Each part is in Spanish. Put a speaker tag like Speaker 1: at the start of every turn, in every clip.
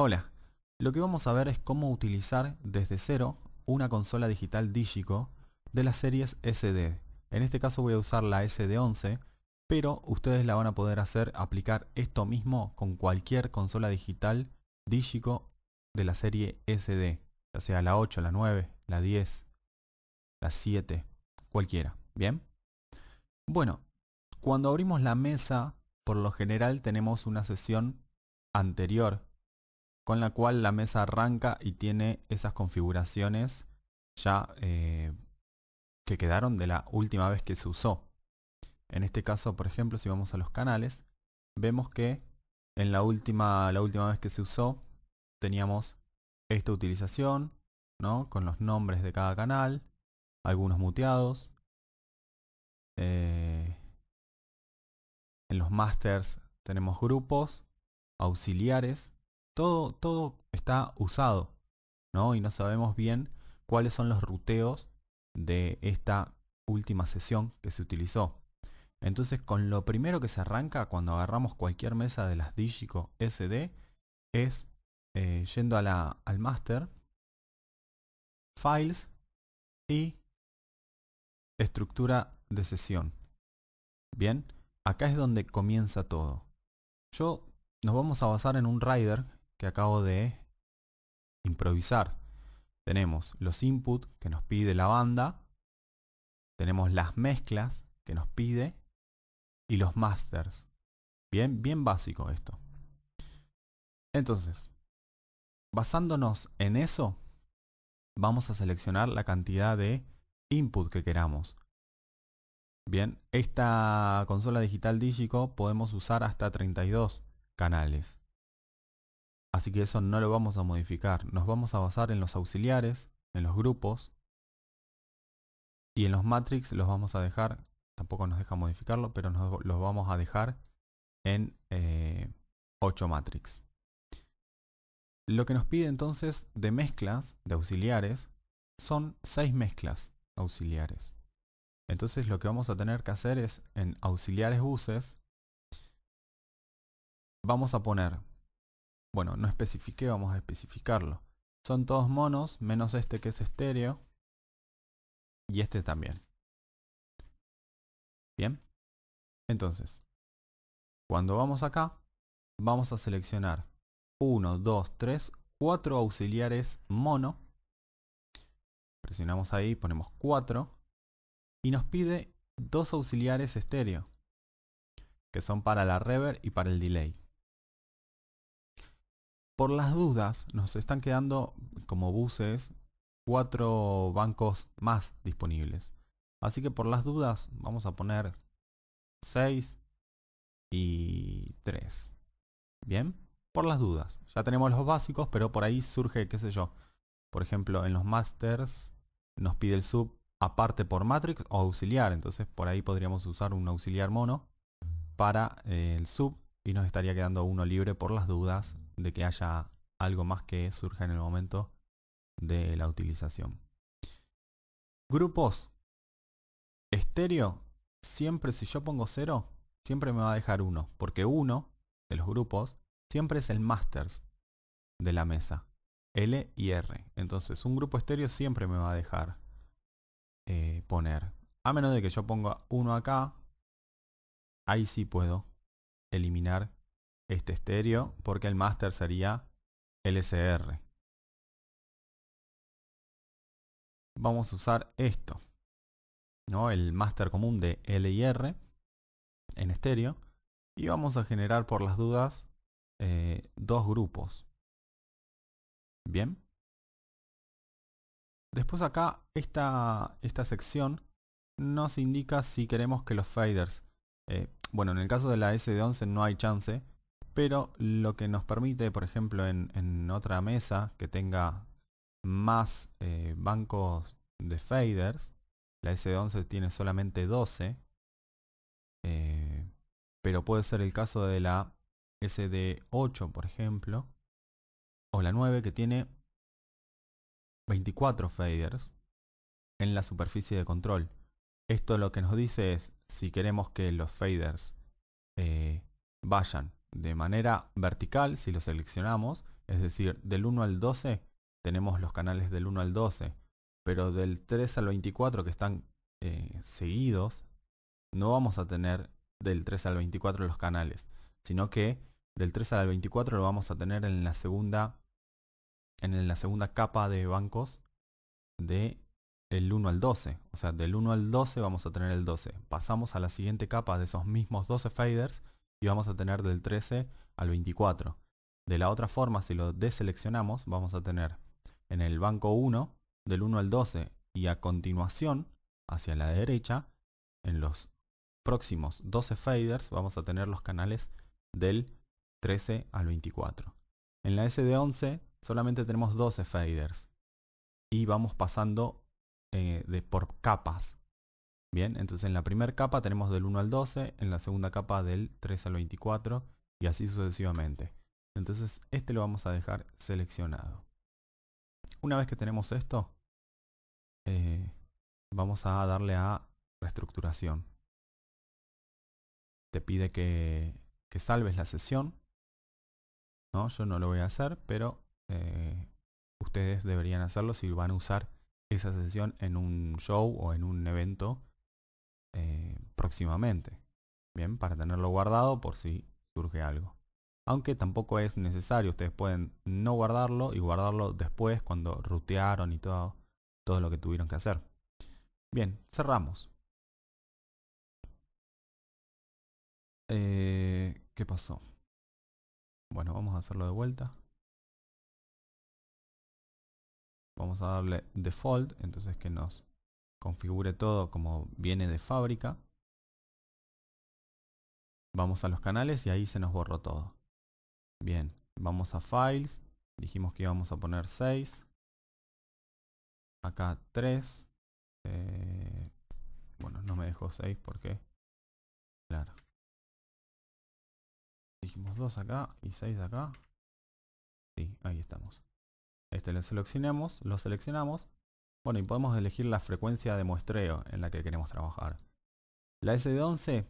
Speaker 1: Hola, lo que vamos a ver es cómo utilizar desde cero una consola digital Digico de las series SD. En este caso voy a usar la SD11, pero ustedes la van a poder hacer aplicar esto mismo con cualquier consola digital Digico de la serie SD, ya sea la 8, la 9, la 10, la 7, cualquiera, ¿bien? Bueno, cuando abrimos la mesa, por lo general tenemos una sesión anterior con la cual la mesa arranca y tiene esas configuraciones ya eh, que quedaron de la última vez que se usó. En este caso, por ejemplo, si vamos a los canales, vemos que en la última, vez que se usó teníamos esta utilización, ¿no? Con los nombres de cada canal, algunos muteados. Eh, en los masters tenemos grupos, auxiliares, todo, está usado, ¿no? Y no sabemos bien cuáles son los ruteos de esta última sesión que se utilizó. Entonces con lo primero que se arranca cuando agarramos cualquier mesa de las Digico SD es eh, yendo a la, al master, files y estructura de sesión. Bien, acá es donde comienza todo. Yo nos vamos a basar en un rider que acabo de improvisar. Tenemos los input que nos pide la banda, tenemos las mezclas que nos pide y los masters. Bien, bien básico esto. Entonces, basándonos en eso, vamos a seleccionar la cantidad de input que queramos. Bien, esta consola digital Digico podemos usar hasta 32 canales. Así que eso no lo vamos a modificar. Nos vamos a basar en los auxiliares, en los grupos. Y en los matrix los vamos a dejar, tampoco nos deja modificarlo, pero nos, los vamos a dejar en 8 eh, matrix. Lo que nos pide entonces de mezclas, de auxiliares, son 6 mezclas auxiliares. Entonces lo que vamos a tener que hacer es en auxiliares buses, vamos a poner bueno, no especifiqué, vamos a especificarlo. Son todos monos, menos este que es estéreo. Y este también. Bien. Entonces, cuando vamos acá, vamos a seleccionar 1, 2, 3, 4 auxiliares mono. Presionamos ahí, ponemos 4. Y nos pide dos auxiliares estéreo, que son para la reverb y para el delay. Por las dudas, nos están quedando como buses cuatro bancos más disponibles. Así que por las dudas vamos a poner 6 y 3. Bien, por las dudas. Ya tenemos los básicos, pero por ahí surge, qué sé yo. Por ejemplo, en los masters nos pide el sub aparte por matrix o auxiliar. Entonces por ahí podríamos usar un auxiliar mono para eh, el sub y nos estaría quedando uno libre por las dudas de que haya algo más que surja en el momento de la utilización. Grupos. Estéreo, siempre si yo pongo 0, siempre me va a dejar 1, porque 1 de los grupos siempre es el masters de la mesa, L y R. Entonces un grupo estéreo siempre me va a dejar eh, poner. A menos de que yo ponga 1 acá, ahí sí puedo eliminar este estéreo porque el master
Speaker 2: sería LSR.
Speaker 1: Vamos a usar esto, ¿no? el master común de L y R en estéreo y vamos a generar por las dudas eh, dos grupos. Bien. Después acá esta, esta sección nos indica si queremos que los faders, eh, bueno en el caso de la SD11 no hay chance pero lo que nos permite, por ejemplo, en, otra mesa que tenga más eh, bancos de faders, la sd 11 tiene solamente 12, eh, pero puede ser el caso de la SD8, por ejemplo, o la 9 que tiene 24 faders en la superficie de control. Esto lo que nos dice es si queremos que los faders eh, vayan de manera vertical si lo seleccionamos, es decir, del 1 al 12 tenemos los canales del 1 al 12, pero del 3 al 24 que están eh, seguidos, no vamos a tener del 3 al 24 los canales, sino que del 3 al 24 lo vamos a tener en la segunda en la segunda capa de bancos del 1 al 12, o sea, del 1 al 12 vamos a tener el 12. Pasamos a la siguiente capa de esos mismos 12 faders y vamos a tener del 13 al 24. De la otra forma, si lo deseleccionamos, vamos a tener en el banco 1, del 1 al 12 y a continuación, hacia la derecha, en los próximos 12 faders vamos a tener los canales del 13 al 24. En la SD11 solamente tenemos 12 faders y vamos pasando eh, de por capas. Bien, entonces en la primera capa tenemos del 1 al 12, en la segunda capa del 3 al 24 y así sucesivamente. Entonces este lo vamos a dejar seleccionado. Una vez que tenemos esto, eh, vamos a darle a reestructuración. Te pide que, salves la sesión. ¿no? Yo no lo voy a hacer, pero eh, ustedes deberían hacerlo si van a usar esa sesión en un show o en un evento próximamente. Bien, para tenerlo guardado por si surge algo. Aunque tampoco es necesario, ustedes pueden no guardarlo y guardarlo después cuando rutearon y todo, todo lo que tuvieron que hacer. Bien, cerramos.
Speaker 2: Eh, ¿Qué pasó? Bueno, vamos a hacerlo de vuelta. Vamos a darle default,
Speaker 1: entonces que nos configure todo como viene de fábrica. Vamos a los canales y ahí se nos borró todo. Bien, vamos a Files. Dijimos que íbamos a poner 6. Acá 3. Eh, bueno, no me dejó 6 porque...
Speaker 2: Claro. Dijimos 2 acá y 6 acá.
Speaker 1: Sí, ahí estamos. Este lo seleccionamos, lo seleccionamos. Bueno, y podemos elegir la frecuencia de muestreo en la que queremos trabajar. La SD11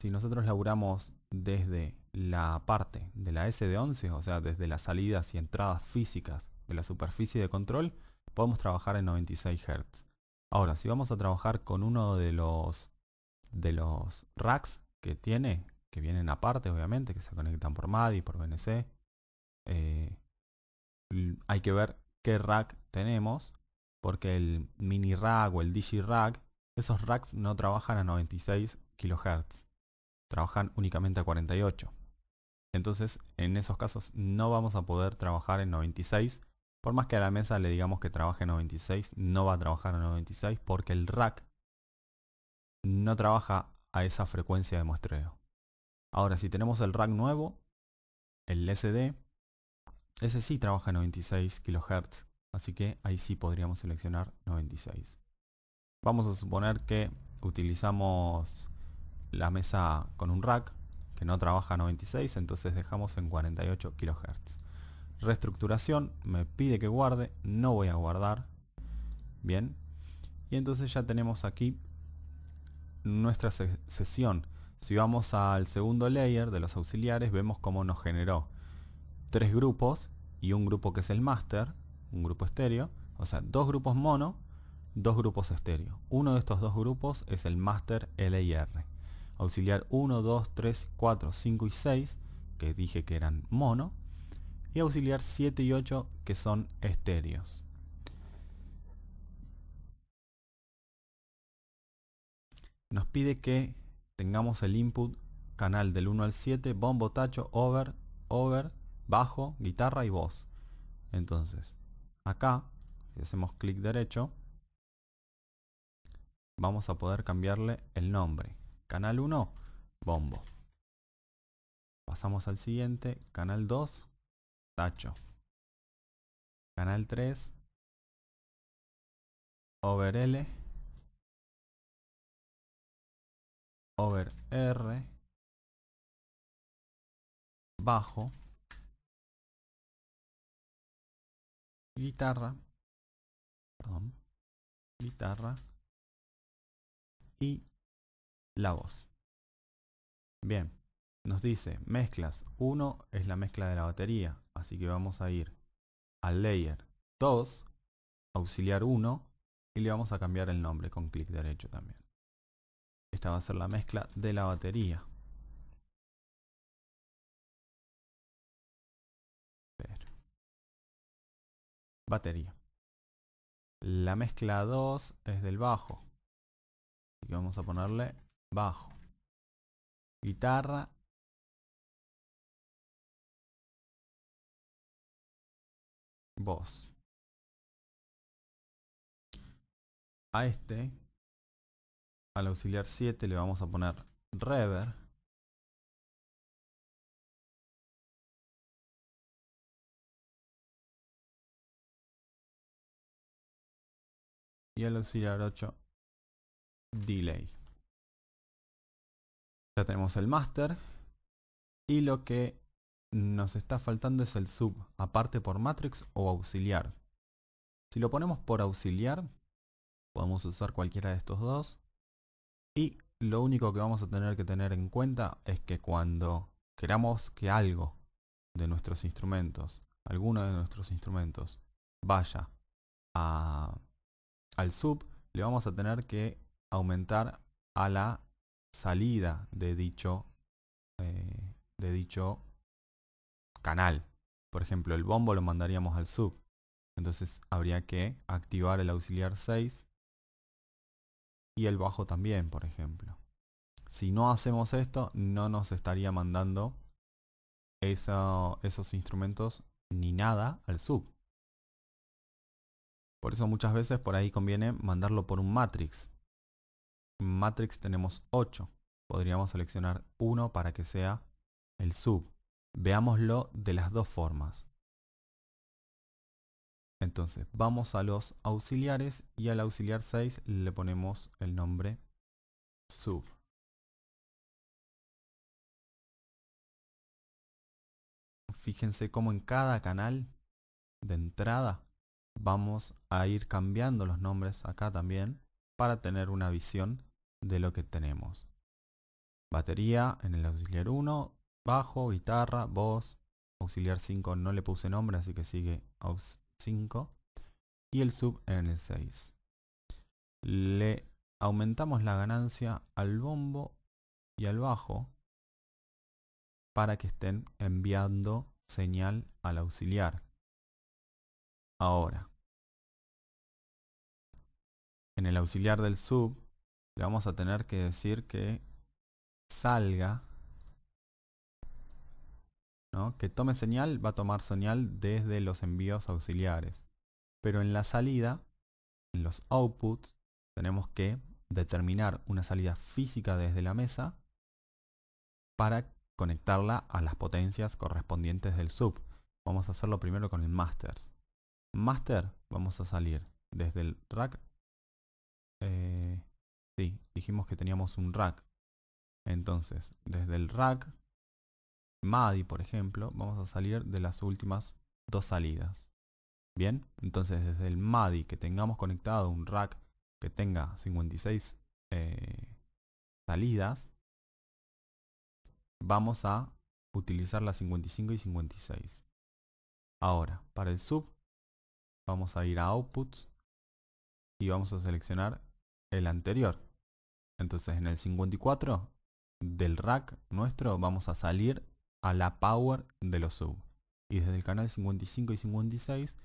Speaker 1: si nosotros laburamos desde la parte de la SD11, o sea, desde las salidas y entradas físicas de la superficie de control, podemos trabajar en 96 Hz. Ahora, si vamos a trabajar con uno de los, de los racks que tiene, que vienen aparte obviamente, que se conectan por MADI, por BNC, eh, hay que ver qué rack tenemos, porque el mini rack o el digi rack, esos racks no trabajan a 96 kHz trabajan únicamente a 48. Entonces, en esos casos no vamos a poder trabajar en 96. Por más que a la mesa le digamos que trabaje en 96, no va a trabajar en 96 porque el rack no trabaja a esa frecuencia de muestreo. Ahora, si tenemos el rack nuevo, el SD, ese sí trabaja a 96 kHz, así que ahí sí podríamos seleccionar 96. Vamos a suponer que utilizamos la mesa con un rack que no trabaja a 96, entonces dejamos en 48 kHz. Reestructuración, me pide que guarde, no voy a guardar. Bien, y entonces ya tenemos aquí nuestra sesión. Si vamos al segundo layer de los auxiliares, vemos cómo nos generó tres grupos y un grupo que es el master, un grupo estéreo, o sea, dos grupos mono, dos grupos estéreo. Uno de estos dos grupos es el master LIR auxiliar 1, 2, 3, 4, 5 y 6, que dije que eran mono, y auxiliar 7 y 8, que son estéreos. Nos pide que tengamos el input canal del 1 al 7, bombo, tacho, over, over, bajo, guitarra y voz. Entonces, acá, si hacemos clic derecho, vamos a poder cambiarle el nombre. Canal 1, bombo. Pasamos al siguiente, canal 2,
Speaker 2: tacho. Canal 3, over L, over R, bajo, guitarra, perdón, guitarra y la voz.
Speaker 1: Bien, nos dice mezclas. 1 es la mezcla de la batería, así que vamos a ir al layer 2, auxiliar 1, y le vamos a cambiar el nombre con clic derecho también. Esta va a ser la mezcla de
Speaker 2: la batería. Batería. La mezcla 2 es del bajo. Así que vamos a ponerle bajo, guitarra, voz. A este, al auxiliar 7 le vamos a poner rever Y al auxiliar 8, delay.
Speaker 1: Ya tenemos el master. Y lo que nos está faltando es el sub, aparte por matrix o auxiliar. Si lo ponemos por auxiliar, podemos usar cualquiera de estos dos. Y lo único que vamos a tener que tener en cuenta es que cuando queramos que algo de nuestros instrumentos, alguno de nuestros instrumentos, vaya al sub, le vamos a tener que aumentar a la salida de dicho, eh, de dicho canal. Por ejemplo, el bombo lo mandaríamos al sub. Entonces habría que activar el auxiliar 6 y el bajo también, por ejemplo. Si no hacemos esto, no nos estaría mandando esos instrumentos ni nada al sub. Por eso muchas veces por ahí conviene mandarlo por un matrix. En matrix tenemos 8. Podríamos seleccionar 1 para que sea el sub. Veámoslo de las dos formas. Entonces vamos a los auxiliares y al auxiliar 6 le ponemos el nombre sub.
Speaker 2: Fíjense cómo en
Speaker 1: cada canal de entrada vamos a ir cambiando los nombres acá también para tener una visión de lo que tenemos. Batería en el auxiliar 1, bajo, guitarra, voz, auxiliar 5 no le puse nombre, así que sigue aux 5 y el sub en el 6. Le aumentamos la ganancia al bombo y al bajo para que estén enviando señal
Speaker 2: al auxiliar. Ahora,
Speaker 1: en el auxiliar del sub le vamos a tener que decir que salga que tome señal va a tomar señal desde los envíos auxiliares pero en la salida en los outputs tenemos que determinar una salida física desde la mesa para conectarla a las potencias correspondientes del sub vamos a hacerlo primero con el masters master vamos a salir desde el rack Sí, dijimos que teníamos un rack. Entonces, desde el rack, MADI, por ejemplo, vamos a salir de las últimas dos salidas. Bien, entonces desde el MADI que tengamos conectado un rack que tenga 56 eh, salidas, vamos a utilizar las 55 y 56. Ahora, para el sub, vamos a ir a Outputs y vamos a seleccionar el anterior, entonces en el 54 del rack nuestro vamos a salir a la power de los sub. Y desde el canal 55 y 56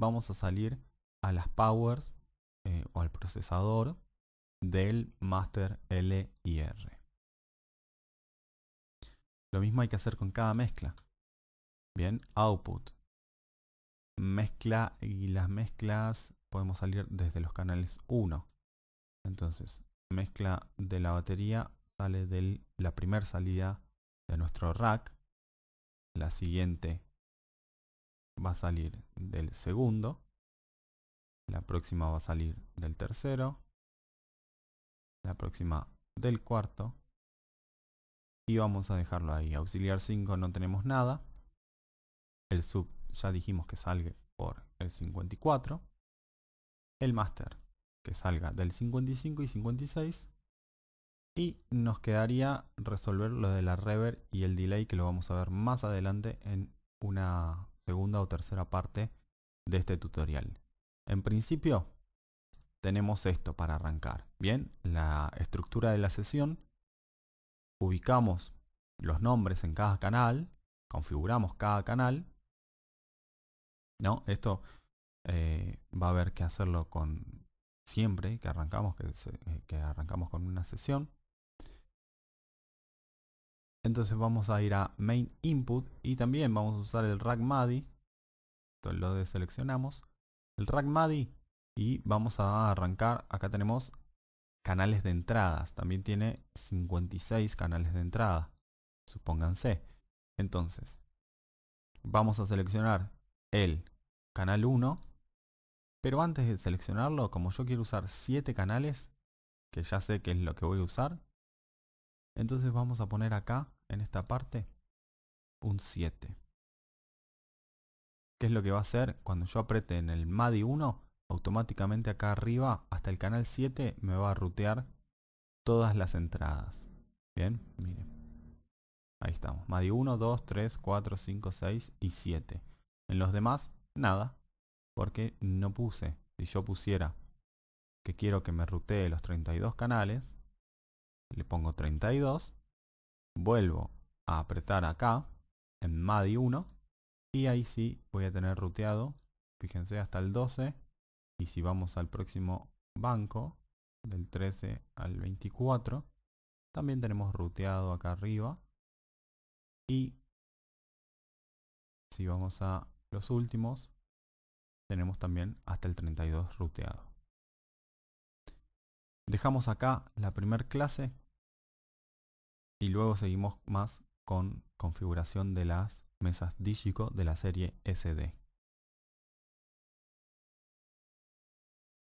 Speaker 1: vamos a salir a las powers eh, o al procesador del master L y R. Lo mismo hay que hacer con cada mezcla. Bien, output. Mezcla y las mezclas podemos salir desde los canales 1. Entonces, la mezcla de la batería sale de la primera salida de nuestro rack. La siguiente va a salir del segundo. La próxima va a salir del tercero. La próxima del cuarto. Y vamos a dejarlo ahí. Auxiliar 5 no tenemos nada. El sub ya dijimos que salga por el 54. El master que salga del 55 y 56. Y nos quedaría resolver lo de la reverb y el delay que lo vamos a ver más adelante en una segunda o tercera parte de este tutorial. En principio tenemos esto para arrancar. Bien, la estructura de la sesión. Ubicamos los nombres en cada canal. Configuramos cada canal. ¿No? Esto eh, va a haber que hacerlo con siempre que arrancamos, eh, que, arrancamos con una sesión. Entonces vamos a ir a main input y también vamos a usar el rack Entonces lo deseleccionamos. El rack y vamos a arrancar. Acá tenemos canales de entradas. También tiene 56 canales de entrada. Supónganse. Entonces vamos a seleccionar el canal 1 pero antes de seleccionarlo, como yo quiero usar 7 canales, que ya sé que es lo que voy a usar, entonces vamos a poner acá, en esta parte, un 7. ¿Qué es lo que va a hacer? Cuando yo apriete en el MADI 1, automáticamente acá arriba, hasta el canal 7, me va a rutear todas las entradas. Bien, miren. Ahí estamos. MADI 1, 2, 3, 4, 5, 6 y 7. En los demás, nada porque no puse. Si yo pusiera que quiero que me rutee los 32 canales, le pongo 32, vuelvo a apretar acá en MADI 1 y ahí sí voy a tener ruteado, fíjense, hasta el 12 y si vamos al próximo banco, del 13 al 24, también tenemos ruteado acá arriba y si vamos a los últimos, tenemos también hasta el 32 ruteado. Dejamos acá la primer clase y luego seguimos más con configuración de las mesas Digico de la serie
Speaker 2: SD.